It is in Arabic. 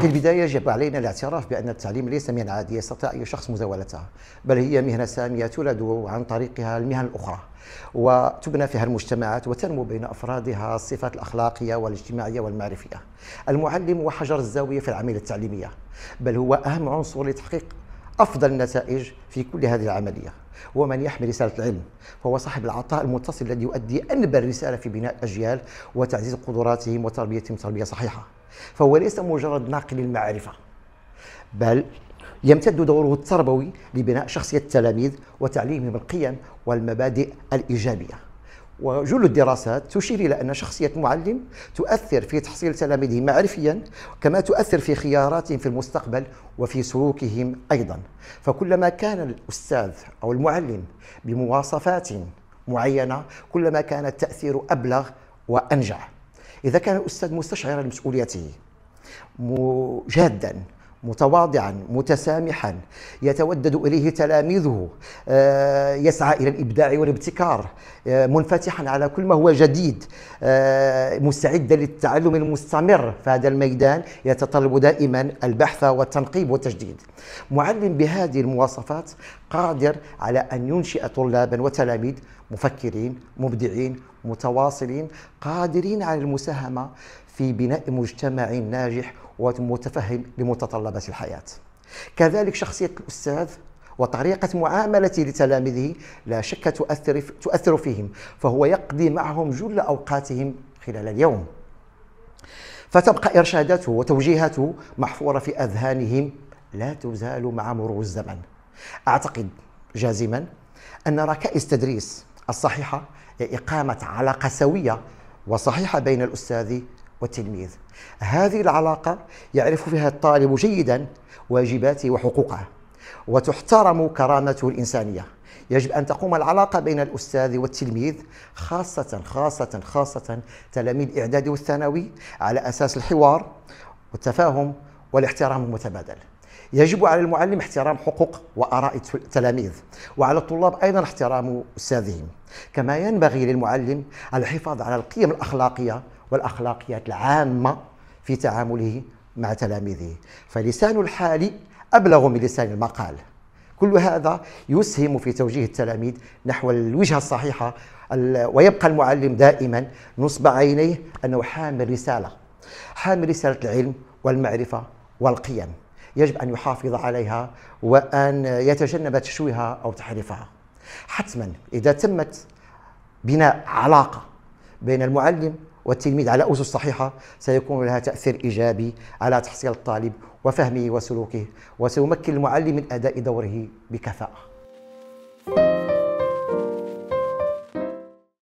في البداية يجب علينا الاعتراف بأن التعليم ليس مهنة عادية يستطيع أي شخص مزاولتها بل هي مهنة سامية تولد عن طريقها المهن الأخرى وتبنى فيها المجتمعات وتنمو بين أفرادها الصفات الأخلاقية والاجتماعية والمعرفية المعلم هو حجر الزاوية في العملية التعليمية بل هو أهم عنصر لتحقيق أفضل النتائج في كل هذه العملية ومن يحمل رسالة العلم فهو صاحب العطاء المتصل الذي يؤدي أنبل رسالة في بناء الاجيال وتعزيز قدراتهم وتربيتهم تربية صحيحة فهو ليس مجرد ناقل المعرفة بل يمتد دوره التربوي لبناء شخصية التلاميذ وتعليمهم القيم والمبادئ الإيجابية وجل الدراسات تشير إلى أن شخصية المعلم تؤثر في تحصيل تلاميذه معرفيا كما تؤثر في خياراتهم في المستقبل وفي سلوكهم أيضا فكلما كان الأستاذ أو المعلم بمواصفات معينة كلما كان التأثير أبلغ وأنجع إذا كان الأستاذ مستشعرا لمسؤوليته جادا متواضعا متسامحا يتودد اليه تلاميذه آه، يسعى الى الابداع والابتكار آه، منفتحا على كل ما هو جديد آه، مستعدا للتعلم المستمر فهذا الميدان يتطلب دائما البحث والتنقيب والتجديد معلم بهذه المواصفات قادر على ان ينشئ طلابا وتلاميذ مفكرين مبدعين متواصلين قادرين على المساهمه في بناء مجتمع ناجح ومتفهم لمتطلبات الحياة كذلك شخصية الأستاذ وطريقة معاملته لتلاميذه لا شك تؤثر تؤثر فيهم فهو يقضي معهم جل أوقاتهم خلال اليوم فتبقى إرشاداته وتوجيهاته محفورة في أذهانهم لا تزال مع مرور الزمن أعتقد جازما أن ركائز تدريس الصحيحة هي إقامة علاقة سوية وصحيحة بين الأستاذ والتلميذ هذه العلاقة يعرف فيها الطالب جيدا واجباته وحقوقه وتحترم كرامته الإنسانية يجب أن تقوم العلاقة بين الأستاذ والتلميذ خاصة خاصة خاصة تلاميذ الإعدادي والثانوي على أساس الحوار والتفاهم والاحترام المتبادل يجب على المعلم احترام حقوق وآراء التلاميذ وعلى الطلاب أيضا احترام أستاذهم كما ينبغي للمعلم الحفاظ على القيم الأخلاقية والأخلاقيات العامة في تعامله مع تلاميذه فلسان الحال أبلغ من لسان المقال كل هذا يسهم في توجيه التلاميذ نحو الوجهة الصحيحة ويبقى المعلم دائما نصب عينيه أنه حامل رسالة حامل رسالة العلم والمعرفة والقيم يجب أن يحافظ عليها وأن يتجنب تشويهها أو تحريفها حتما إذا تمت بناء علاقة بين المعلم والتلميذ على أسس صحيحة سيكون لها تأثير إيجابي على تحصيل الطالب وفهمه وسلوكه وسيمكن المعلم من أداء دوره بكفاءة